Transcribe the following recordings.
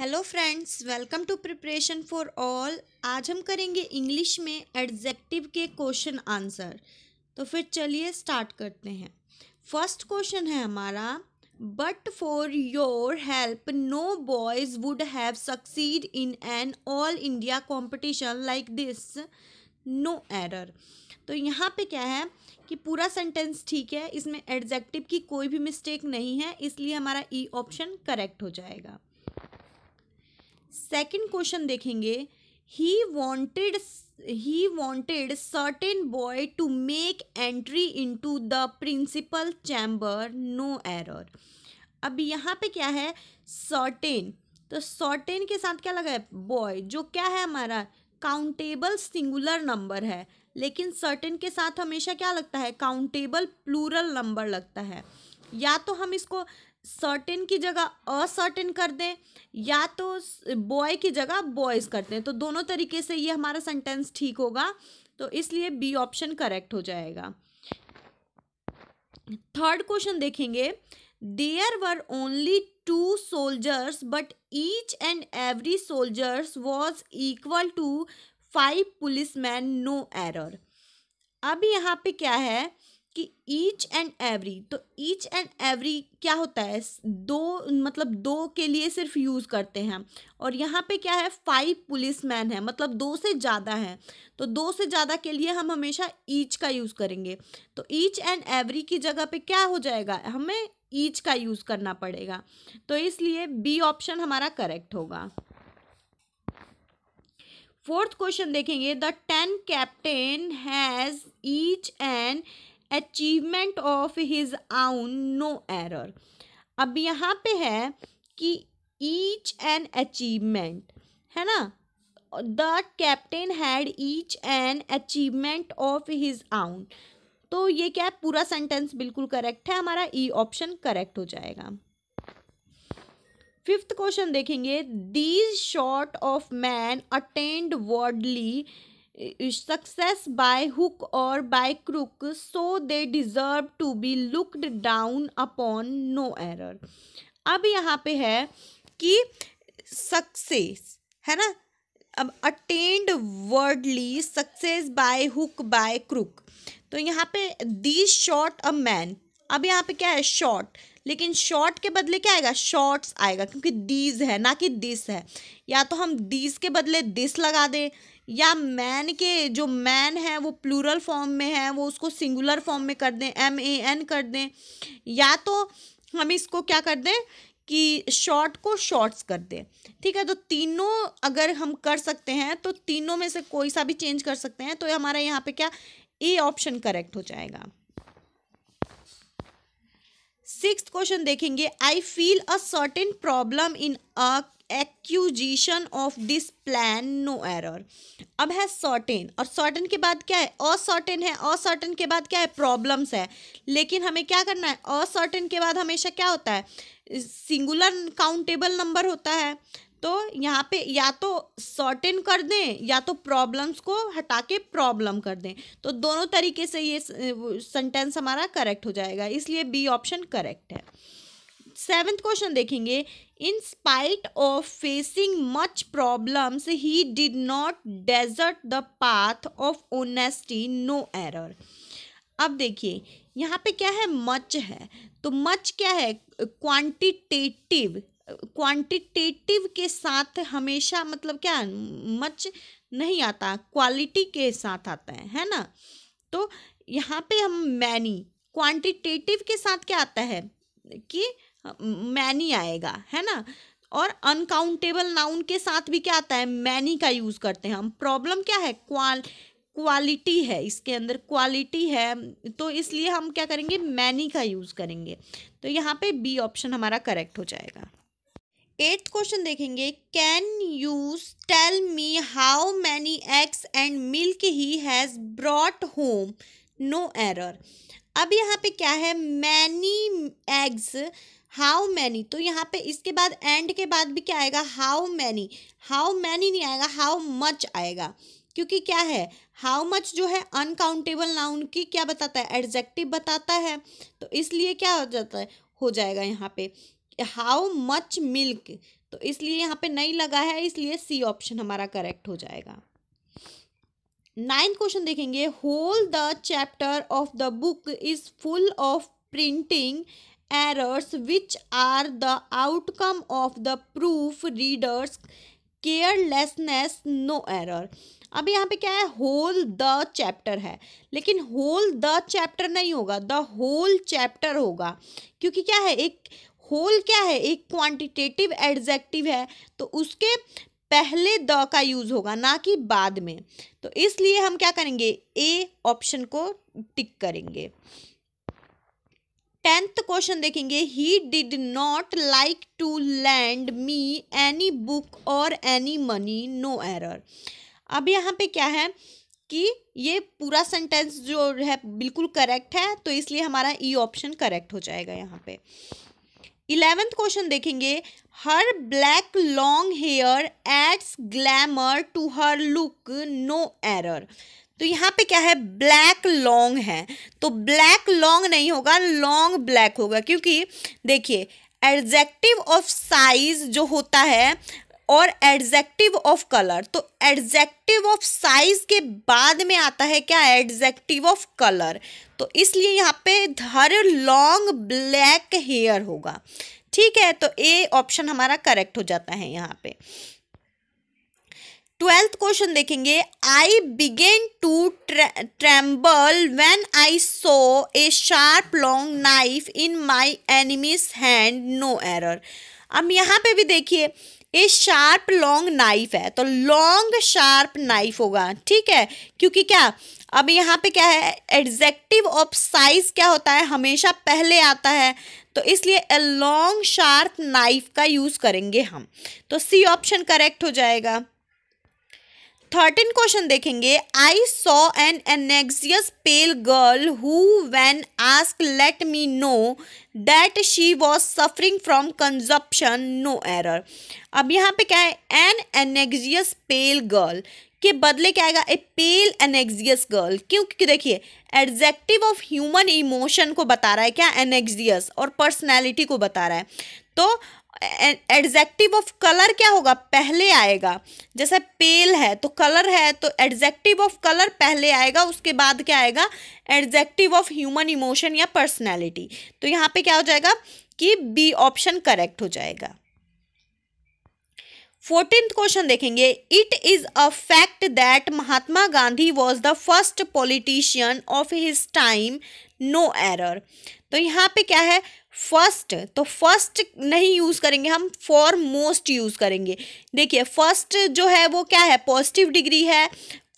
hello friends welcome to preparation for all आज हम करेंगे इंग्लिश में एडजेक्टिव के क्वेश्चन आंसर तो फिर चलिए स्टार्ट करते हैं फर्स्ट क्वेश्चन है हमारा but for your help no boys would have succeed in an all India competition like this no error तो यहाँ पे क्या है कि पूरा सेंटेंस ठीक है इसमें एडजेक्टिव की कोई भी मिस्टेक नहीं है इसलिए हमारा ई ऑप्शन करेक्ट हो जाएगा सेकंड क्वेश्चन देखेंगे he wanted he wanted certain boy to make entry into the principal chamber no error अब यहाँ पे क्या है सर्टेन तो सर्टेन के साथ क्या लगा है बॉय जो क्या है हमारा काउंटेबल सिंगुलर नंबर है लेकिन सर्टेन के साथ हमेशा क्या लगता है काउंटेबल प्लूरल नंबर लगता है या तो हम इसको सर्टेन की जगह असर्टेन कर दें या तो बॉय की जगह बॉयज़ कर दें तो दोनों तरीके से ये हमारा सेंटेंस ठीक होगा तो इसलिए बी ऑप्शन करेक्ट हो जाएगा थर्ड क्वेश्चन देखेंगे there were only two soldiers but each and every soldiers was equal to five police man no error अब यहाँ पे क्या है कि ईच एंड एवरी तो ईच एंड एवरी क्या होता है दो मतलब दो के लिए सिर्फ यूज़ करते हैं और यहाँ पे क्या है फाइव पुलिस मैन है मतलब दो से ज़्यादा है तो दो से ज़्यादा के लिए हम हमेशा ईच का यूज़ करेंगे तो ईच एंड एवरी की जगह पे क्या हो जाएगा हमें ईच का यूज़ करना पड़ेगा तो इसलिए बी ऑप्शन हमारा करेक्ट होगा फोर्थ क्वेश्चन देखेंगे the ten captain has each and achievement of his own no error अब यहाँ पे है कि ईच एन अचीवमेंट है ना the captain had each an achievement of his own तो ये क्या है पूरा सेंटेंस बिल्कुल करेक्ट है हमारा ई ऑप्शन करेक्ट हो जाएगा फिफ्थ क्वेश्चन देखेंगे these short of man attend worldly success by hook और by crook so they deserve to be looked down upon no error अब यहाँ पे है कि सक्सेस है ना अब attend worldly success by hook by crook तो यहाँ पे दी शॉर्ट अ मैन अब यहाँ पे क्या है शॉर्ट लेकिन शॉर्ट के बदले क्या आएगा शॉर्ट्स आएगा क्योंकि दीज है ना कि दिस है या तो हम दीज के बदले दिस लगा दें या मैन के जो मैन है वो प्लूरल फॉर्म में है वो उसको सिंगुलर फॉर्म में कर दें एम ए एन कर दें या तो हम इसको क्या कर दें कि शॉर्ट को शॉर्ट्स कर दें ठीक है तो तीनों अगर हम कर सकते हैं तो तीनों में से कोई सा भी चेंज कर सकते हैं तो हमारा यहाँ पे क्या ए ऑप्शन करेक्ट हो जाएगा सिक्स क्वेश्चन देखेंगे I feel a certain problem in a acquisition of this plan no error अब है सर्टेन और सर्टेन के बाद क्या है असर्टेन है असर्टेन के बाद क्या है प्रॉब्लम्स है लेकिन हमें क्या करना है असर्टेन के बाद हमेशा क्या होता है सिंगुलर काउंटेबल नंबर होता है तो यहाँ पे या तो इन कर दें या तो प्रॉब्लम्स को हटा के प्रॉब्लम कर दें तो दोनों तरीके से ये सेंटेंस हमारा करेक्ट हो जाएगा इसलिए बी ऑप्शन करेक्ट है सेवेंथ क्वेश्चन देखेंगे in spite of facing much problems he did not desert the path of honesty no error अब देखिए यहाँ पे क्या है मच है तो मच क्या है क्वांटिटेटिव क्वांटिटेटिव के साथ हमेशा मतलब क्या मच नहीं आता क्वालिटी के साथ आता है है ना तो यहाँ पे हम मैनी क्वांटिटेटिव के साथ क्या आता है कि मैनी आएगा है ना और अनकाउंटेबल नाउन के साथ भी क्या आता है मैनी का यूज़ करते हैं हम प्रॉब्लम क्या है क्वाल क्वालिटी है इसके अंदर क्वालिटी है तो इसलिए हम क्या करेंगे मैनी का यूज़ करेंगे तो यहाँ पे बी ऑप्शन हमारा करेक्ट हो जाएगा एट्थ क्वेश्चन देखेंगे can you tell me how many eggs and milk he has brought home no error अब यहाँ पे क्या है मैनी एग्स हाउ मैनी तो यहाँ पे इसके बाद एंड के बाद भी क्या आएगा हाउ मैनी हाउ मैनी नहीं आएगा हाउ मच आएगा क्योंकि क्या है हाउ मच जो है अनकाउंटेबल नाउन की क्या बताता है एडजेक्टिव बताता है तो इसलिए क्या हो जाता है हो जाएगा यहाँ पे हाउ मच मिल्क तो इसलिए यहाँ पे नहीं लगा है इसलिए सी ऑप्शन हमारा करेक्ट हो जाएगा नाइन्थ क्वेश्चन देखेंगे whole the chapter of the book is full of printing errors which are the outcome of the proof readers carelessness no error अब यहाँ पे क्या है होल द चैप्टर है लेकिन होल द चैप्टर नहीं होगा द होल चैप्टर होगा क्योंकि क्या है एक होल क्या है एक क्वांटिटेटिव एडजेक्टिव है तो उसके पहले द का यूज़ होगा ना कि बाद में तो इसलिए हम क्या करेंगे ए ऑप्शन को टिक करेंगे टेंथ क्वेश्चन देखेंगे he did not like to land me any book or any money no error अब यहाँ पे क्या है कि ये पूरा सेंटेंस जो है बिल्कुल करेक्ट है तो इसलिए हमारा ई ऑप्शन करेक्ट हो जाएगा यहाँ पे इलेवेंथ क्वेश्चन देखेंगे her black long hair adds glamour to her look no error तो यहाँ पे क्या है ब्लैक लॉन्ग है तो ब्लैक लॉन्ग नहीं होगा लॉन्ग ब्लैक होगा क्योंकि देखिए एडजेक्टिव ऑफ साइज जो होता है और एडजेक्टिव ऑफ कलर तो एडजेक्टिव ऑफ साइज के बाद में आता है क्या एडजेक्टिव ऑफ कलर तो इसलिए यहाँ पे धर लॉन्ग ब्लैक हेयर होगा ठीक है तो ए ऑप्शन हमारा करेक्ट हो जाता है यहाँ पे ट्वेल्थ क्वेश्चन देखेंगे I begin to tremble when I saw a sharp long knife in my enemy's hand no error अब यहाँ पे भी देखिए ए शार्प लॉन्ग नाइफ है तो लॉन्ग शार्प नाइफ होगा ठीक है क्योंकि क्या अब यहाँ पे क्या है एडजेक्टिव ऑफ साइज क्या होता है हमेशा पहले आता है तो इसलिए ए लॉन्ग शार्प नाइफ का यूज़ करेंगे हम तो सी ऑप्शन करेक्ट हो जाएगा थर्टीन क्वेश्चन देखेंगे I saw an anxious pale girl who when ask let me know that she was suffering from consumption no error अब यहाँ पे क्या है एन एनेक्सियस पेल गर्ल के बदले क्या आएगा ए पेल एनेक्सियस गर्ल क्यों क्योंकि देखिए एडजेक्टिव ऑफ ह्यूमन इमोशन को बता रहा है क्या एनेक्सियस और पर्सनैलिटी को बता रहा है तो एडजेक्टिव ऑफ कलर क्या होगा पहले आएगा जैसे पेल है तो कलर है तो एडजेक्टिव ऑफ कलर पहले आएगा उसके बाद क्या आएगा एडजेक्टिव ऑफ ह्यूमन इमोशन या पर्सनैलिटी तो यहाँ पे क्या हो जाएगा कि बी ऑप्शन करेक्ट हो जाएगा फोर्टीन क्वेश्चन देखेंगे it is a fact that Mahatma Gandhi was the first politician of his time no error तो यहाँ पे क्या है फर्स्ट तो फर्स्ट नहीं यूज़ करेंगे हम फॉर मोस्ट यूज़ करेंगे देखिए फर्स्ट जो है वो क्या है पॉजिटिव डिग्री है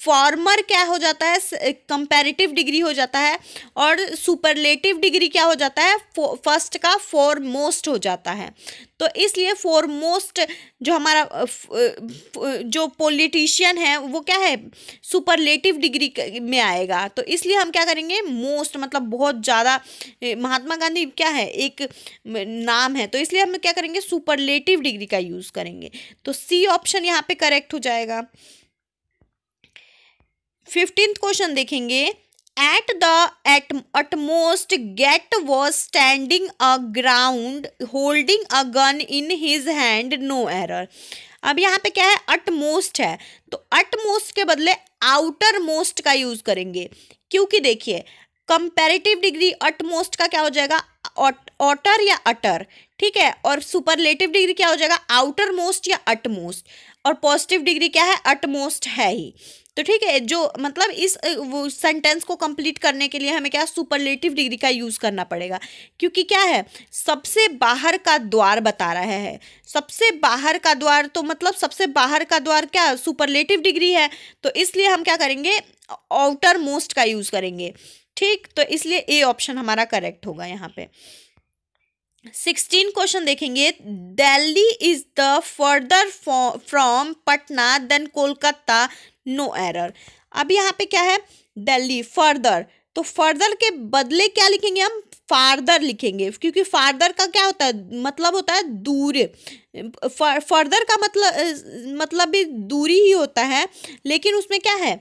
फॉर्मर क्या हो जाता है कंपेरेटिव डिग्री हो जाता है और सुपरलेटिव डिग्री क्या हो जाता है फर्स्ट का फॉरमोस्ट हो जाता है तो इसलिए मोस्ट जो हमारा जो पॉलिटिशियन है वो क्या है सुपरलेटिव डिग्री में आएगा तो इसलिए हम क्या करेंगे मोस्ट मतलब बहुत ज़्यादा महात्मा गांधी क्या है एक नाम है तो इसलिए हम क्या करेंगे सुपरलेटिव डिग्री का यूज़ करेंगे तो सी ऑप्शन यहाँ पे करेक्ट हो जाएगा फिफ्टींथ क्वेश्चन देखेंगे at the at utmost gate was standing a ground holding a gun in his hand no error अब यहाँ पे क्या है अटमोस्ट है तो अटमोस्ट के बदले आउटर मोस्ट का यूज करेंगे क्योंकि देखिए कंपेरेटिव डिग्री अटमोस्ट का क्या हो जाएगा ऑटर या अटर ठीक है और सुपरलेटिव डिग्री क्या हो जाएगा आउटर मोस्ट या अटमोस्ट और पॉजिटिव डिग्री क्या है अटमोस्ट है ही तो ठीक है जो मतलब इस वो सेंटेंस को कंप्लीट करने के लिए हमें क्या सुपरलेटिव डिग्री का यूज़ करना पड़ेगा क्योंकि क्या है सबसे बाहर का द्वार बता रहा है सबसे बाहर का द्वार तो मतलब सबसे बाहर का द्वार क्या सुपरलेटिव डिग्री है तो इसलिए हम क्या करेंगे आउटर मोस्ट का यूज़ करेंगे ठीक तो इसलिए ए ऑप्शन हमारा करेक्ट होगा यहाँ पे सिक्सटीन क्वेश्चन देखेंगे Delhi is the further from Patna than Kolkata no error अब यहाँ पे क्या है दिल्ली फर्दर तो फर्दर के बदले क्या लिखेंगे हम फार्दर लिखेंगे क्योंकि फार्दर का क्या होता है मतलब होता है दूर फर्दर का मतलब मतलब भी दूरी ही होता है लेकिन उसमें क्या है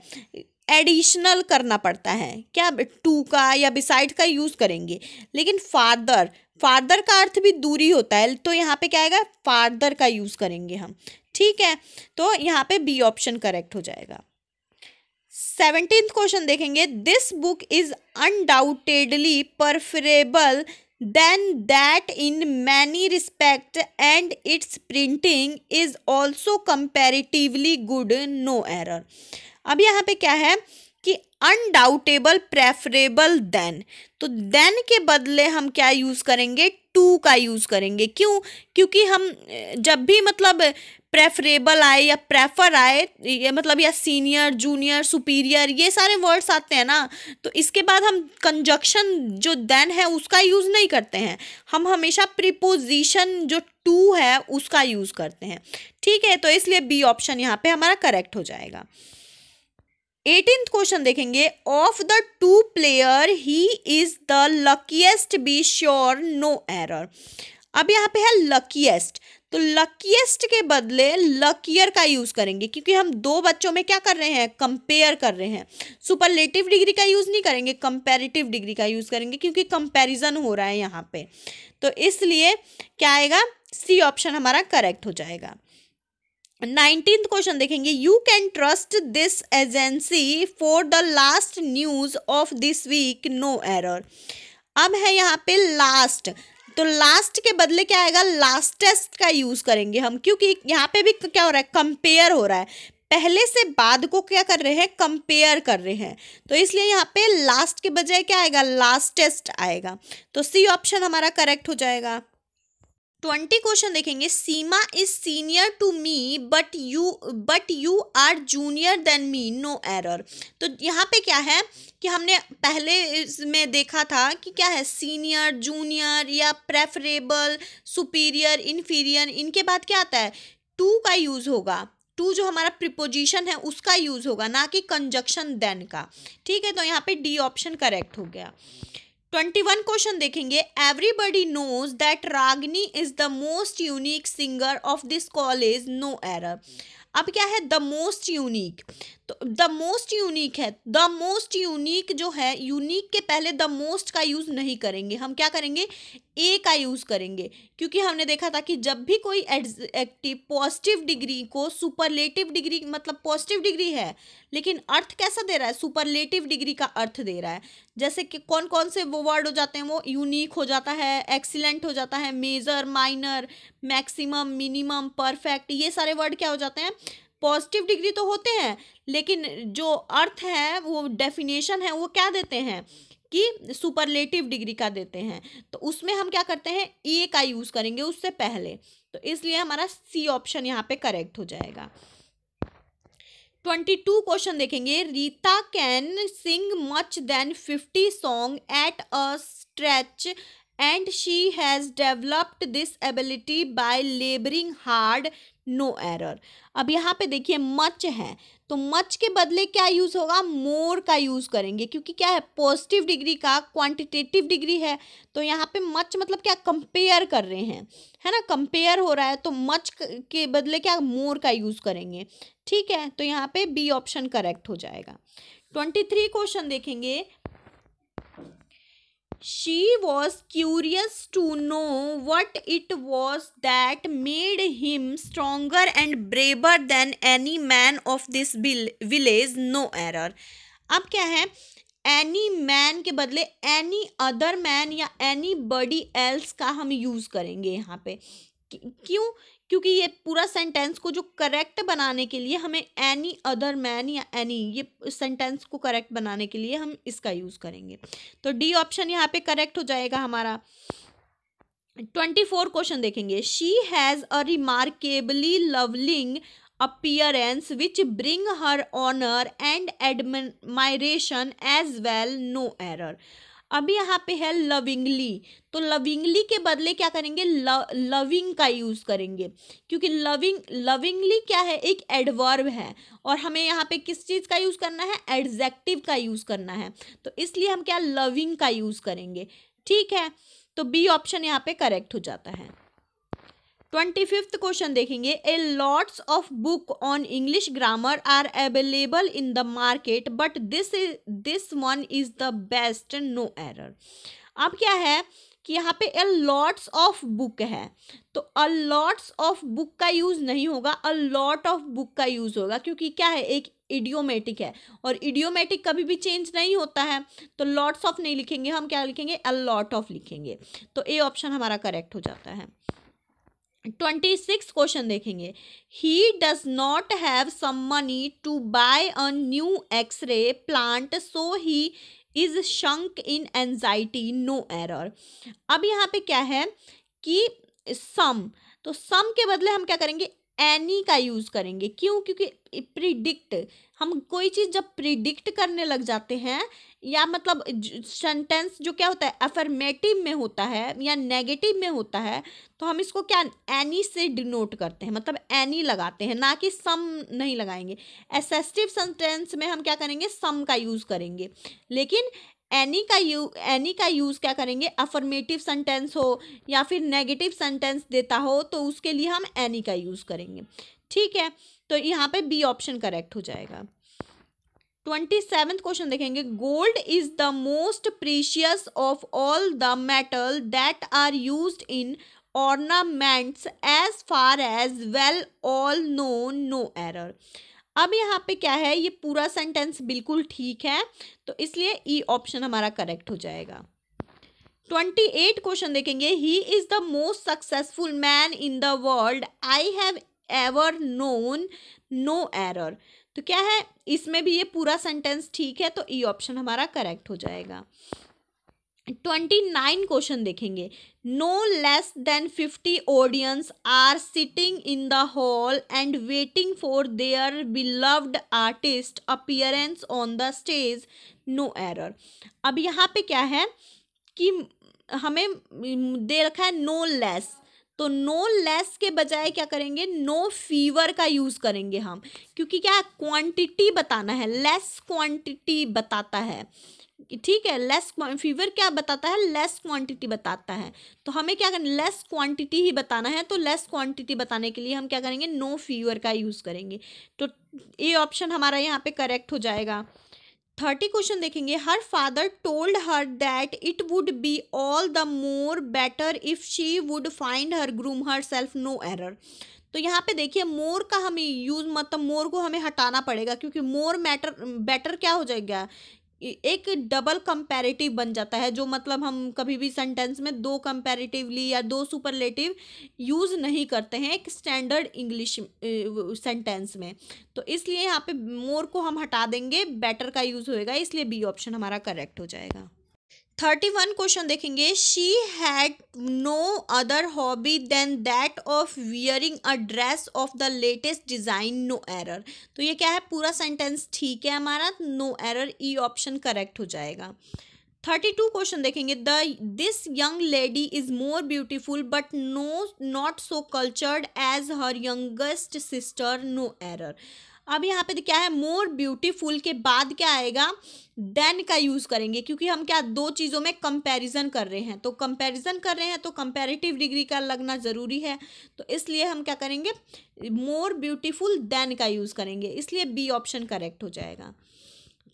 एडिशनल करना पड़ता है क्या टू का या बिसाइड का यूज़ करेंगे लेकिन फार्दर फार्दर का अर्थ भी दूरी होता है तो यहाँ पे क्या आएगा फार्दर का यूज़ करेंगे हम ठीक है तो यहाँ पे बी ऑप्शन करेक्ट हो जाएगा सेवनटीन क्वेश्चन देखेंगे this book is undoubtedly preferable than that in many respect and its printing is also comparatively good no error अब यहाँ पे क्या है कि अनडाउटेबल प्रेफरेबल देन तो देन के बदले हम क्या यूज़ करेंगे टू का यूज़ करेंगे क्यों क्योंकि हम जब भी मतलब प्रेफरेबल आए या प्रेफर आए ये मतलब या सीनियर जूनियर सुपीरियर ये सारे वर्ड्स आते हैं ना तो इसके बाद हम कंजक्शन जो देन है उसका यूज़ नहीं करते हैं हम हमेशा प्रिपोजिशन जो टू है उसका यूज़ करते हैं ठीक है तो इसलिए बी ऑप्शन यहाँ पे हमारा करेक्ट हो जाएगा एटीन क्वेश्चन देखेंगे of the two player he is the luckiest be sure no error अब यहाँ पे है लकीस्ट तो लकीस्ट के बदले लकियर का यूज़ करेंगे क्योंकि हम दो बच्चों में क्या कर रहे हैं कंपेयर कर रहे हैं सुपरलेटिव डिग्री का यूज़ नहीं करेंगे कंपेरेटिव डिग्री का यूज़ करेंगे क्योंकि कंपेरिजन हो रहा है यहाँ पे तो इसलिए क्या आएगा सी ऑप्शन हमारा करेक्ट हो जाएगा नाइनटीन क्वेश्चन देखेंगे you can trust this agency for the last news of this week no error अब है यहाँ पे लास्ट तो लास्ट के बदले क्या आएगा लास्टेस्ट का यूज़ करेंगे हम क्योंकि यहाँ पे भी क्या हो रहा है कंपेयर हो रहा है पहले से बाद को क्या कर रहे हैं कंपेयर कर रहे हैं तो इसलिए यहाँ पे लास्ट के बजाय क्या आएगा लास्टेस्ट आएगा तो सी ऑप्शन हमारा करेक्ट हो जाएगा ट्वेंटी क्वेश्चन देखेंगे Seema is senior to me but you but you are junior than me no error तो यहाँ पे क्या है कि हमने पहले इसमें देखा था कि क्या है सीनियर जूनियर या प्रेफरेबल सुपीरियर इन्फीरियर इनके बाद क्या आता है टू का यूज़ होगा टू जो हमारा प्रिपोजिशन है उसका यूज़ होगा ना कि कंजक्शन देन का ठीक है तो यहाँ पे डी ऑप्शन करेक्ट हो गया ट्वेंटी वन क्वेश्चन देखेंगे everybody knows that Ragini is the most unique singer of this college no error अब क्या है द मोस्ट यूनिक तो द मोस्ट यूनिक है द मोस्ट यूनिक जो है यूनिक के पहले द मोस्ट का यूज़ नहीं करेंगे हम क्या करेंगे ए का यूज़ करेंगे क्योंकि हमने देखा था कि जब भी कोई एडजेक्टिव पॉजिटिव डिग्री को सुपरलेटिव डिग्री मतलब पॉजिटिव डिग्री है लेकिन अर्थ कैसा दे रहा है सुपरलेटिव डिग्री का अर्थ दे रहा है जैसे कि कौन कौन से वो वर्ड हो जाते हैं वो यूनिक हो जाता है एक्सीलेंट हो जाता है major minor maximum minimum perfect ये सारे वर्ड क्या हो जाते हैं पॉजिटिव डिग्री तो होते हैं लेकिन जो अर्थ है वो डेफिनेशन है वो क्या देते हैं कि सुपरलेटिव डिग्री का देते हैं तो उसमें हम क्या करते हैं ए e का यूज़ करेंगे उससे पहले तो इसलिए हमारा सी ऑप्शन यहाँ पे करेक्ट हो जाएगा ट्वेंटी टू क्वेश्चन देखेंगे Rita can sing much than fifty song at a stretch and she has developed this ability by labouring hard no error अब यहाँ पे देखिए मच है तो मच के बदले क्या यूज़ होगा मोर का यूज़ करेंगे क्योंकि क्या है पॉजिटिव डिग्री का क्वांटिटेटिव डिग्री है तो यहाँ पे मच मतलब क्या कंपेयर कर रहे हैं है ना कंपेयर हो रहा है तो मच के बदले क्या मोर का यूज़ करेंगे ठीक है तो यहाँ पे बी ऑप्शन करेक्ट हो जाएगा ट्वेंटी थ्री क्वेश्चन देखेंगे she was curious to know what it was that made him stronger and braver than any man of this village no error अब क्या है एनी मैन के बदले एनी अदर मैन या anybody else का हम use करेंगे यहाँ पे क्यों क्योंकि ये पूरा सेंटेंस को जो करेक्ट बनाने के लिए हमें एनी अदर मैन या एनी ये सेंटेंस को करेक्ट बनाने के लिए हम इसका यूज़ करेंगे तो डी ऑप्शन यहाँ पे करेक्ट हो जाएगा हमारा ट्वेंटी फोर क्वेश्चन देखेंगे शी हैज़ अ रिमार्केबली लवलिंग appearance which bring her honour and admiration as well no error अभी यहाँ पे है लविंगली तो लविंगली के बदले क्या करेंगे लविंग का यूज़ करेंगे क्योंकि लविंग लविंगली क्या है एक एडवर्ब है और हमें यहाँ पे किस चीज़ का यूज़ करना है एडजेक्टिव का यूज़ करना है तो इसलिए हम क्या लविंग का यूज़ करेंगे ठीक है तो बी ऑप्शन यहाँ पे करेक्ट हो जाता है ट्वेंटी फिफ्थ क्वेश्चन देखेंगे a lots of book on English grammar are available in the market but this is this one is the best no error अब क्या है कि यहाँ पे ए लॉट्स ऑफ बुक है तो अ लॉट्स ऑफ बुक का यूज़ नहीं होगा अ लॉट ऑफ बुक का यूज़ होगा क्योंकि क्या है एक इडियोमेटिक है और इडियोमेटिक कभी भी चेंज नहीं होता है तो लॉट्स ऑफ नहीं लिखेंगे हम क्या लिखेंगे अ लॉट ऑफ लिखेंगे तो ए ऑप्शन हमारा करेक्ट हो जाता है ट्वेंटी सिक्स क्वेश्चन देखेंगे he does not have some money to buy a new x ray plant so he is sunk in anxiety no error अब यहाँ पे क्या है कि सम तो सम के बदले हम क्या करेंगे एनी का यूज़ करेंगे क्यों क्योंकि प्रिडिक्ट हम कोई चीज़ जब प्रिडिक्ट करने लग जाते हैं या मतलब सेंटेंस जो क्या होता है अफर्मेटिव में होता है या नेगेटिव में होता है तो हम इसको क्या एनी से डिनोट करते हैं मतलब एनी लगाते हैं ना कि सम नहीं लगाएंगे एसेस्टिव सेंटेंस में हम क्या करेंगे सम का यूज़ करेंगे लेकिन एनी का यू एनी का यूज़ क्या करेंगे अफर्मेटिव सेंटेंस हो या फिर नेगेटिव सेंटेंस देता हो तो उसके लिए हम एनी का यूज़ करेंगे ठीक है तो यहाँ पे बी ऑप्शन करेक्ट हो जाएगा ट्वेंटी सेवन्थ क्वेश्चन देखेंगे gold is the most precious of all the metal that are use in ornaments as far as well all no no error अब यहाँ पे क्या है ये पूरा सेंटेंस बिल्कुल ठीक है तो इसलिए ई e ऑप्शन हमारा करेक्ट हो जाएगा ट्वेंटी एट क्वेश्चन देखेंगे he is the most successful man in the world I have ever known no error तो क्या है इसमें भी ये पूरा सेंटेंस ठीक है तो ई e ऑप्शन हमारा करेक्ट हो जाएगा ट्वेंटी नाइन क्वेश्चन देखेंगे no less than fifty audience are sitting in the hall and waiting for their beloved artist appearance on the stage no error अब यहाँ पे क्या है कि हमें दे रखा है नो लेस तो नो लेस के बजाय क्या करेंगे नो फीवर का यूज़ करेंगे हम क्योंकि क्या क्वांटिटी बताना है लेस क्वांटिटी बताता है ठीक है लेस फीवर क्या बताता है लेस क्वांटिटी बताता है तो हमें क्या करना लेस क्वांटिटी ही बताना है तो लेस क्वांटिटी बताने के लिए हम क्या करेंगे नो फीवर का यूज़ करेंगे तो ए ऑप्शन हमारा यहाँ पे करेक्ट हो जाएगा थर्टी क्वेश्चन देखेंगे her father told her that it would be all the more better if she would find her groom herself no error तो यहाँ पे देखिए मोर का हमें यूज मतलब मोर को हमें हटाना पड़ेगा क्योंकि मोर मैटर बेटर क्या हो जाएगा एक डबल कंपैरेटिव बन जाता है जो मतलब हम कभी भी सेंटेंस में दो कंपैरेटिवली या दो सुपरलेटिव यूज़ नहीं करते हैं एक स्टैंडर्ड इंग्लिश सेंटेंस में तो इसलिए यहाँ पे मोर को हम हटा देंगे बेटर का यूज़ होएगा इसलिए बी ऑप्शन हमारा करेक्ट हो जाएगा थर्टी वन क्वेश्चन देखेंगे she had no other hobby than that of wearing a dress of the latest design no error तो ये क्या है पूरा सेंटेंस ठीक है हमारा no error E option correct हो जाएगा थर्टी टू क्वेश्चन देखेंगे the this young lady is more beautiful but no not so cultured as her youngest sister no error अब यहाँ पे तो क्या है मोर ब्यूटीफुल के बाद क्या आएगा देन का यूज़ करेंगे क्योंकि हम क्या दो चीज़ों में कंपैरिजन कर रहे हैं तो कंपैरिजन कर रहे हैं तो कंपैरेटिव डिग्री का लगना ज़रूरी है तो इसलिए हम क्या करेंगे मोर ब्यूटीफुल देन का यूज़ करेंगे इसलिए बी ऑप्शन करेक्ट हो जाएगा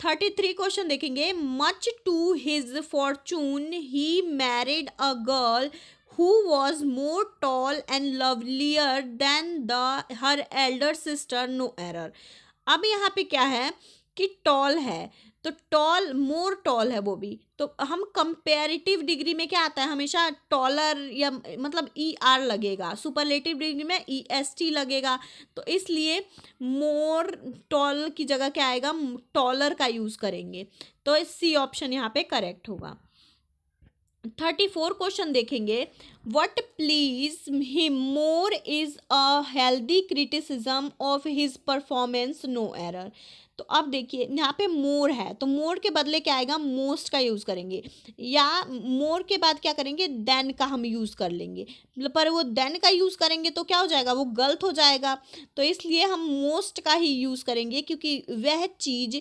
थर्टी थ्री क्वेश्चन देखेंगे much to his fortune he married a girl who was more tall and lovelier than the her elder sister no error अब यहाँ पे क्या है कि टॉल है तो टॉल मोर टॉल है वो भी तो हम कंपेरेटिव डिग्री में क्या आता है हमेशा टॉलर या मतलब ई e आर लगेगा सुपरलेटिव डिग्री में ई एस टी लगेगा तो इसलिए मोर टॉल की जगह क्या आएगा टॉलर का यूज़ करेंगे तो सी ऑप्शन यहाँ पे करेक्ट होगा थर्टी फोर क्वेश्चन देखेंगे what please him more is a healthy criticism of his performance no error तो अब देखिए यहाँ पे मोर है तो मोर के बदले क्या आएगा मोस्ट का यूज़ करेंगे या मोर के बाद क्या करेंगे देन का हम यूज़ कर लेंगे मतलब पर वो देन का यूज़ करेंगे तो क्या हो जाएगा वो गलत हो जाएगा तो इसलिए हम मोस्ट का ही यूज़ करेंगे क्योंकि वह चीज़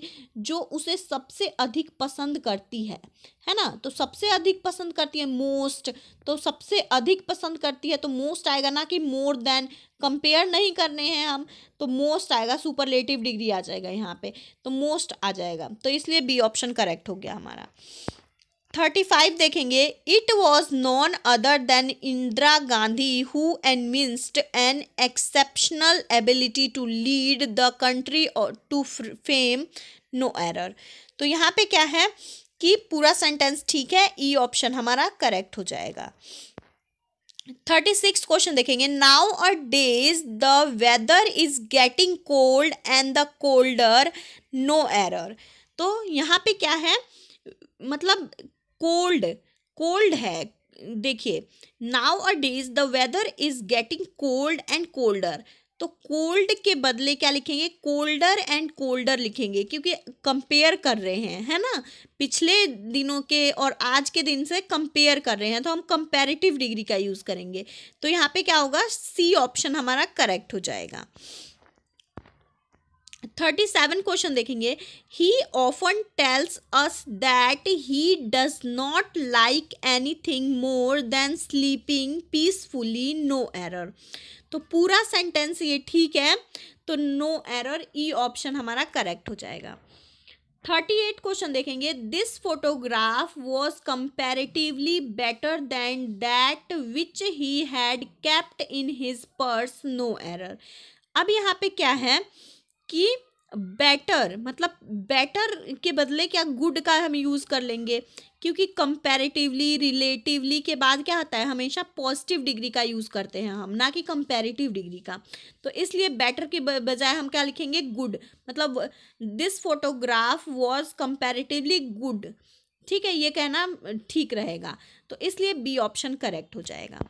जो उसे सबसे अधिक पसंद करती है है ना तो सबसे अधिक पसंद करती है मोस्ट तो सबसे अधिक पसंद करती है तो मोस्ट आएगा ना कि मोर देन कंपेयर नहीं करने हैं हम तो मोस्ट आएगा सुपरलेटिव डिग्री आ जाएगा यहाँ पे तो मोस्ट आ जाएगा तो इसलिए बी ऑप्शन करेक्ट हो गया हमारा थर्टी फाइव देखेंगे it was none other than Indira Gandhi who evinced an exceptional ability to lead the country or to fame no error तो यहाँ पे क्या है कि पूरा सेंटेंस ठीक है ई e ऑप्शन हमारा करेक्ट हो जाएगा थर्टी सिक्स क्वेश्चन देखेंगे nowadays the weather is getting cold and the colder no error तो यहाँ पे क्या है मतलब कोल्ड कोल्ड है देखिए nowadays the weather is getting cold and colder तो कोल्ड के बदले क्या लिखेंगे कोल्डर एंड कोल्डर लिखेंगे क्योंकि कंपेयर कर रहे हैं है ना पिछले दिनों के और आज के दिन से कंपेयर कर रहे हैं तो हम कंपेरेटिव डिग्री का यूज़ करेंगे तो यहाँ पे क्या होगा सी ऑप्शन हमारा करेक्ट हो जाएगा थर्टी सेवन क्वेश्चन देखेंगे he often tells us that he does not like anything more than sleeping peacefully no error तो पूरा सेंटेंस ये ठीक है तो नो एरर ई ऑप्शन हमारा करेक्ट हो जाएगा थर्टी एट क्वेश्चन देखेंगे this photograph was comparatively better than that which he had kept in his purse no error अब यहाँ पे क्या है कि बेटर मतलब बेटर के बदले क्या गुड का हम यूज़ कर लेंगे क्योंकि कंपेरेटिवली रिलेटिवली के बाद क्या आता है हमेशा पॉजिटिव डिग्री का यूज़ करते हैं हम ना कि कंपेरेटिव डिग्री का तो इसलिए बेटर के बजाय हम क्या लिखेंगे गुड मतलब this photograph was comparatively good ठीक है ये कहना ठीक रहेगा तो इसलिए बी ऑप्शन करेक्ट हो जाएगा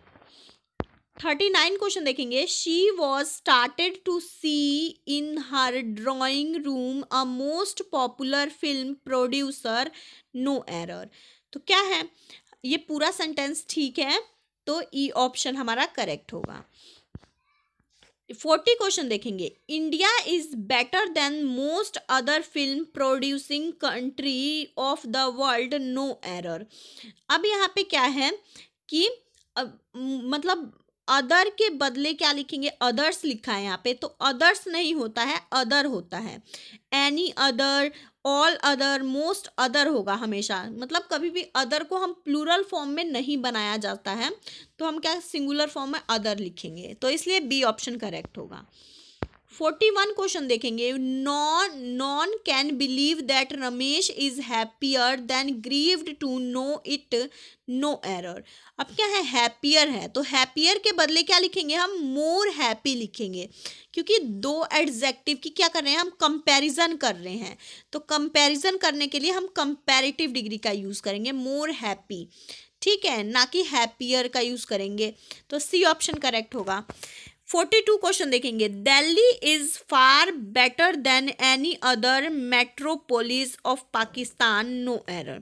थर्टी नाइन क्वेश्चन देखेंगे she was started to see in her drawing room a most popular film producer no error तो क्या है ये पूरा सेंटेंस ठीक है तो ई e ऑप्शन हमारा करेक्ट होगा फोर्टी क्वेश्चन देखेंगे India is better than most other film producing country of the world no error अब यहाँ पे क्या है कि अब, मतलब अदर के बदले क्या लिखेंगे अदर्स लिखा है यहाँ पे तो अदर्स नहीं होता है अदर होता है any other all other most other होगा हमेशा मतलब कभी भी अदर को हम प्लूरल फॉर्म में नहीं बनाया जाता है तो हम क्या सिंगुलर फॉर्म में अदर लिखेंगे तो इसलिए बी ऑप्शन करेक्ट होगा फोर्टी वन क्वेश्चन देखेंगे none none can believe that Ramesh is happier than grieved to know it no error अब क्या है हैप्पियर है तो हैप्पियर के बदले क्या लिखेंगे हम मोर हैप्पी लिखेंगे क्योंकि दो एडजेक्टिव की क्या कर रहे हैं हम कंपैरिजन कर रहे हैं तो कंपैरिजन करने के लिए हम कंपैरेटिव डिग्री का यूज़ करेंगे मोर हैप्पी ठीक है ना कि हैप्पियर का यूज़ करेंगे तो सी ऑप्शन करेक्ट होगा फोर्टी टू क्वेश्चन देखेंगे Delhi is far better than any other metropolis of Pakistan no error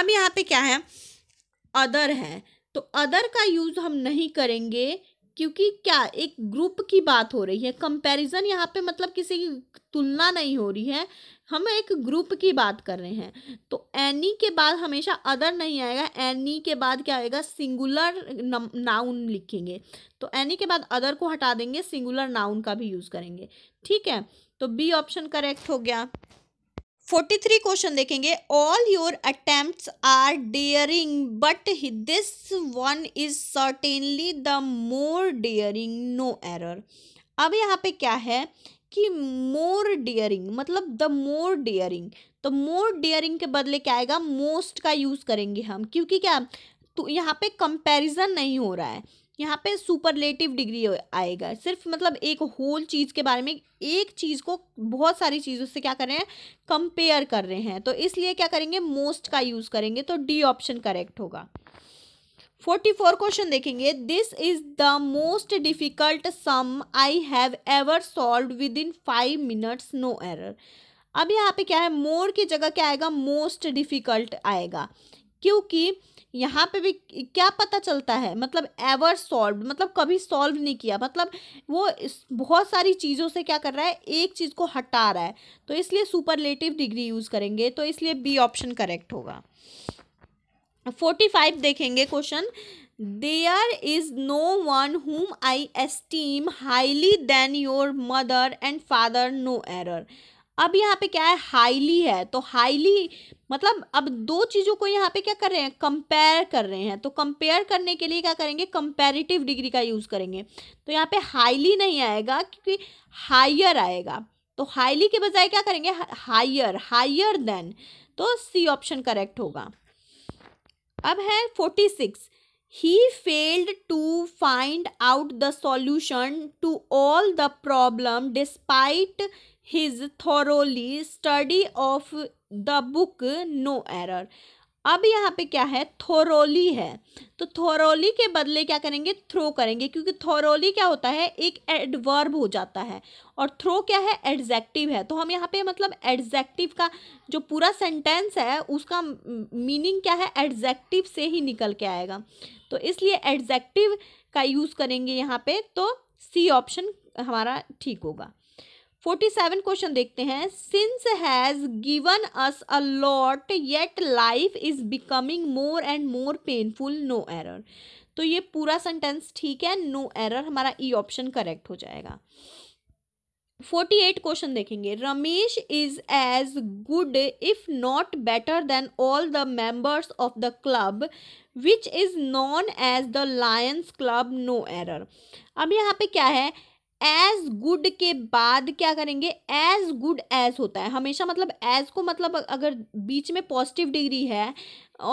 अब यहाँ पे क्या है अदर है तो अदर का यूज़ हम नहीं करेंगे क्योंकि क्या एक ग्रुप की बात हो रही है कंपैरिजन यहाँ पे मतलब किसी की तुलना नहीं हो रही है हम एक ग्रुप की बात कर रहे हैं तो एनी के बाद हमेशा अदर नहीं आएगा एनी के बाद क्या आएगा सिंगुलर नाउन लिखेंगे तो एनी के बाद अदर को हटा देंगे सिंगुलर नाउन का भी यूज़ करेंगे ठीक है तो बी ऑप्शन करेक्ट हो गया फोर्टी थ्री क्वेश्चन देखेंगे all your attempt are daring but this one is certainly the more daring no error अब यहाँ पे क्या है कि मोर डियरिंग मतलब द मोर डियरिंग तो मोर डियरिंग के बदले क्या आएगा मोस्ट का यूज़ करेंगे हम क्योंकि क्या तो यहाँ पे कंपैरिजन नहीं हो रहा है यहाँ पे सुपरलेटिव डिग्री आएगा सिर्फ मतलब एक होल चीज़ के बारे में एक चीज़ को बहुत सारी चीज़ों से क्या कर रहे हैं कंपेयर कर रहे हैं तो इसलिए क्या करेंगे मोस्ट का यूज़ करेंगे तो डी ऑप्शन करेक्ट होगा फोर्टी फोर क्वेश्चन देखेंगे this is the most difficult sum I have ever solved within five minutes no error अब यहाँ पे क्या है मोर की जगह क्या आएगा मोस्ट डिफिकल्ट आएगा क्योंकि यहाँ पे भी क्या पता चलता है मतलब एवर सॉल्व मतलब कभी सॉल्व नहीं किया मतलब वो बहुत सारी चीज़ों से क्या कर रहा है एक चीज़ को हटा रहा है तो इसलिए सुपरलेटिव डिग्री यूज़ करेंगे तो इसलिए बी ऑप्शन करेक्ट होगा फोर्टी फाइव देखेंगे question there is no one whom I esteem highly than your mother and father no error अब यहाँ पे क्या है हाईली है तो हाईली मतलब अब दो चीज़ों को यहाँ पे क्या कर रहे हैं कंपेयर कर रहे हैं तो कंपेयर करने के लिए क्या करेंगे कंपेरेटिव डिग्री का यूज़ करेंगे तो यहाँ पे हाईली नहीं आएगा क्योंकि हायर आएगा तो हाईली के बजाय क्या करेंगे हायर हायर देन तो सी ऑप्शन करेक्ट होगा अब है forty six he failed to find out the solution to all the problem despite his thoroughly study of the book no error अब यहाँ पे क्या है थोरोली है तो थोरोली के बदले क्या करेंगे थ्रो करेंगे क्योंकि थोरोली क्या होता है एक एडवर्ब हो जाता है और थ्रो क्या है एडजेक्टिव है तो हम यहाँ पे मतलब एडजेक्टिव का जो पूरा सेंटेंस है उसका मीनिंग क्या है एडजेक्टिव से ही निकल के आएगा तो इसलिए एडजेक्टिव का यूज़ करेंगे यहाँ पर तो सी ऑप्शन हमारा ठीक होगा फोर्टी सेवन क्वेश्चन देखते हैं since has given us a lot yet life is becoming more and more painful no error तो ये पूरा सेंटेंस ठीक है नो no एरर हमारा ई ऑप्शन करेक्ट हो जाएगा फोर्टी एट क्वेश्चन देखेंगे Ramesh is as good if not better than all the members of the club which is known as the lions club no error अब यहाँ पे क्या है एज गुड के बाद क्या करेंगे एज गुड एज होता है हमेशा मतलब एज को मतलब अगर बीच में पॉजिटिव डिग्री है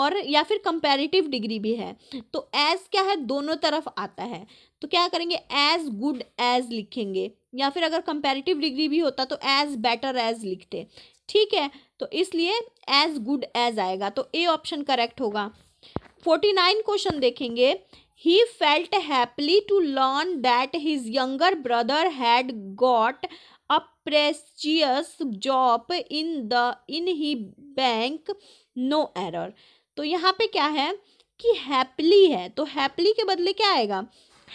और या फिर कंपेरेटिव डिग्री भी है तो एज क्या है दोनों तरफ आता है तो क्या करेंगे एज गुड एज लिखेंगे या फिर अगर कंपेरेटिव डिग्री भी होता तो एज बेटर एज लिखते ठीक है तो इसलिए एज गुड एज आएगा तो ए ऑप्शन करेक्ट होगा फोर्टी नाइन क्वेश्चन देखेंगे He felt happily to learn that his younger brother had got a precious job in the in he bank no error तो यहाँ पे क्या है कि हैप्पली है तो हैप्पली के बदले क्या आएगा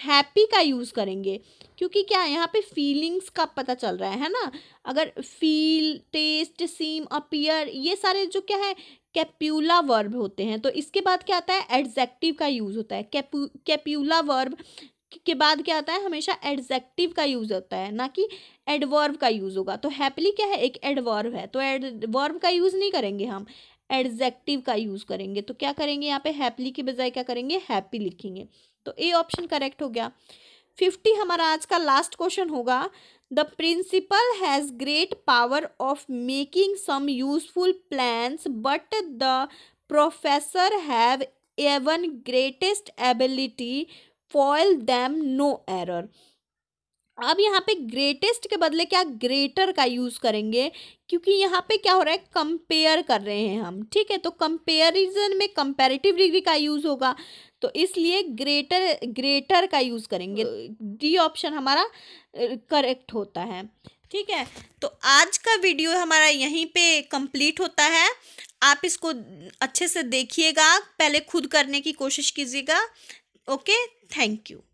हैप्पी का यूज़ करेंगे क्योंकि क्या है यहाँ पे फीलिंग्स का पता चल रहा है है ना अगर फील टेस्ट सीम अपियर ये सारे जो क्या है कैप्यूला वर्ब होते हैं तो इसके बाद क्या आता है एडजेक्टिव का यूज़ होता है कैप्यूला वर्ब के बाद क्या आता है हमेशा एडजेक्टिव का यूज़ होता है ना कि एडवर्ब का यूज़ होगा तो हैप्पली क्या है एक एडवर्ब है तो एडवर्व का यूज़ नहीं करेंगे हम एडजेक्टिव का यूज़ करेंगे तो क्या करेंगे यहाँ पे हैप्पली के बजाय क्या करेंगे हैप्पी लिखेंगे तो ए ऑप्शन करेक्ट हो गया फिफ्टी हमारा आज का लास्ट क्वेश्चन होगा the principal has great power of making some useful plans but the professor have even greatest ability for them no error अब यहाँ पे ग्रेटेस्ट के बदले क्या ग्रेटर का यूज़ करेंगे क्योंकि यहाँ पे क्या हो रहा है कंपेयर कर रहे हैं हम ठीक है तो कंपेरिजन में कंपेरेटिव डिग्री का यूज़ होगा तो इसलिए ग्रेटर ग्रेटर का यूज़ करेंगे डी ऑप्शन हमारा करेक्ट होता है ठीक है तो आज का वीडियो हमारा यहीं पे कंप्लीट होता है आप इसको अच्छे से देखिएगा पहले खुद करने की कोशिश कीजिएगा ओके थैंक यू